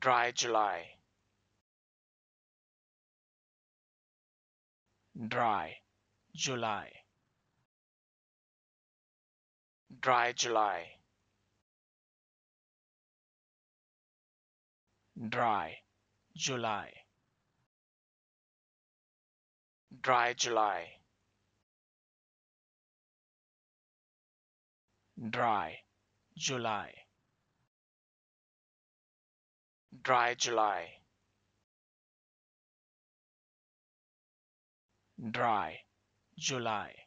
dry July. Dry July. Dry July. Dry July. Dry July. Dry July dry July. Dry July.